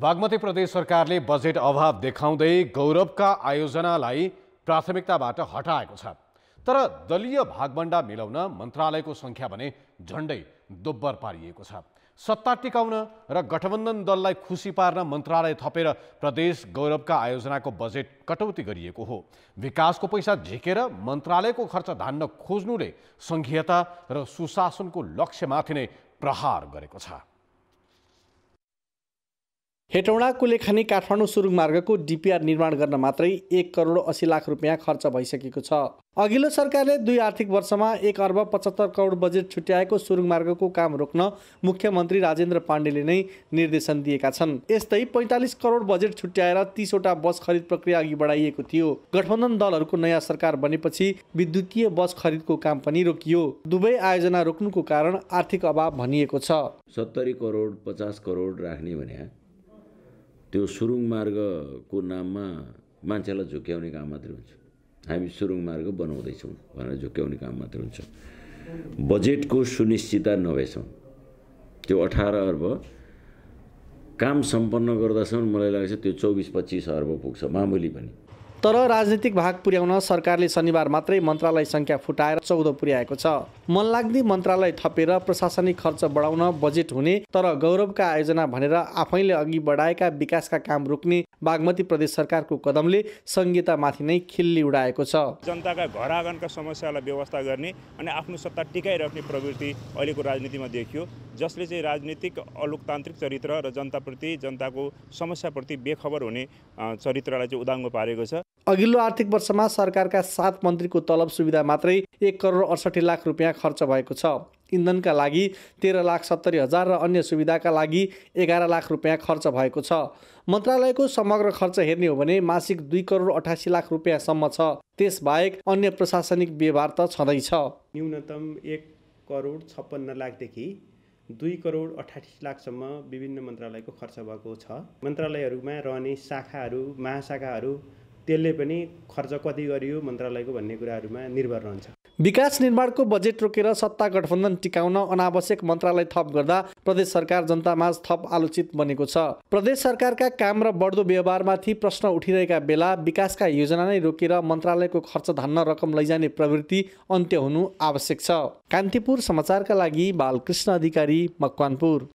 बागमती प्रदेश सरकारले बजेट अभाव देखाउँदै गौरवका आयोजनालाई प्राथमिकताबाट हटाएको छ तर दलीय भागभण्डा मिलाउन मन्त्रालयको सङ्ख्या भने झन्डै दोब्बर पारिएको छ सत्ता टिकाउन र गठबन्धन दललाई खुसी पार्न मन्त्रालय थपेर प्रदेश गौरवका आयोजनाको बजेट कटौती गरिएको हो विकासको पैसा झिकेर मन्त्रालयको खर्च धान्न खोज्नुले सङ्घीयता र सुशासनको लक्ष्यमाथि नै प्रहार गरेको छ हेटौँडा कुलेखानी काठमाडौँ सुरुङ मार्गको डिपिआर निर्माण गर्न मात्रै एक करोड असी लाख रुपियाँ खर्च भइसकेको छ अघिल्लो सरकारले दुई आर्थिक वर्षमा एक अर्ब पचहत्तर करोड बजेट छुट्याएको सुरुङ मार्गको काम रोक्न मुख्यमन्त्री राजेन्द्र पाण्डेले नै निर्देशन दिएका छन् यस्तै पैँतालिस करोड बजेट छुट्याएर तिसवटा बस खरिद प्रक्रिया अघि बढाइएको थियो गठबन्धन दलहरूको नयाँ सरकार बनेपछि विद्युतीय बस खरिदको काम पनि रोकियो दुवै आयोजना रोक्नुको कारण आर्थिक अभाव भनिएको छ सत्तरी करोड पचास करोड राख्ने भने त्यो सुरुङ मार्गको नाममा मान्छेलाई झुक्याउने काम मात्रै हुन्छ हामी सुरुङ मार्ग बनाउँदैछौँ भनेर झुक्याउने काम मात्रै हुन्छ बजेटको सुनिश्चितता नभएसम्म त्यो अठार अर्ब काम सम्पन्न गर्दासम्म मलाई लाग्छ त्यो चौबिस पच्चिस अर्ब पुग्छ मामुली पनि तर राजनीतिक भाग पुर्याउन सरकारले शनिबार मात्रै मन्त्रालय सङ्ख्या फुटाएर चौध पुर्याएको छ मनलाग्दी मन्त्रालय थपेर प्रशासनिक खर्च बढाउन बजेट हुने तर गौरवका आयोजना भनेर आफैले अघि बढाएका विकासका काम रोक्ने बागमती प्रदेश सरकारको कदमले संहितामाथि नै खिल्ली उडाएको छ जनताका घर आँगनका समस्यालाई व्यवस्था गर्ने अनि आफ्नो सत्ता टिकाइराख्ने प्रवृत्ति अहिलेको राजनीतिमा देखियो जसले चाहिँ राजनीतिक अलोकतान्त्रिक चरित्र र जनताप्रति जनताको समस्याप्रति बेखबर हुने चरित्रलाई चाहिँ उदाङ्गो पारेको छ अघिल्लो आर्थिक वर्षमा सरकारका सात मन्त्रीको तलब सुविधा मात्रै एक करोड अडसठी लाख रुपियाँ खर्च भएको छ इन्धनका लागि तेह्र लाख सत्तरी हजार र अन्य सुविधाका लागि एघार लाख रुपियाँ खर्च भएको छ मन्त्रालयको समग्र खर्च हेर्ने हो भने मासिक दुई करोड अठासी लाख रुपियाँसम्म छ त्यसबाहेक अन्य प्रशासनिक व्यवहार त छँदैछ न्यूनतम एक करोड छप्पन्न लाखदेखि दुई करोड अठासी लाखसम्म विभिन्न मन्त्रालयको खर्च भएको छ मन्त्रालयहरूमा रहने शाखाहरू महाशाखाहरू त्यसले पनि खर्च कति गरियो मन्त्रालयको भन्ने कुराहरूमा निर्भर रहन्छ विकास निर्माणको बजेट रोकेर सत्ता गठबन्धन टिकाउन अनावश्यक मन्त्रालय थप गर्दा प्रदेश सरकार जनतामाझ थप आलोचित बनेको छ प्रदेश सरकारका काम र बढ्दो व्यवहारमाथि प्रश्न उठिरहेका बेला विकासका योजना नै रोकेर मन्त्रालयको खर्च धान्न रकम लैजाने प्रवृत्ति अन्त्य हुनु आवश्यक छ कान्तिपुर समाचारका लागि बालकृष्ण अधिकारी मकवानपुर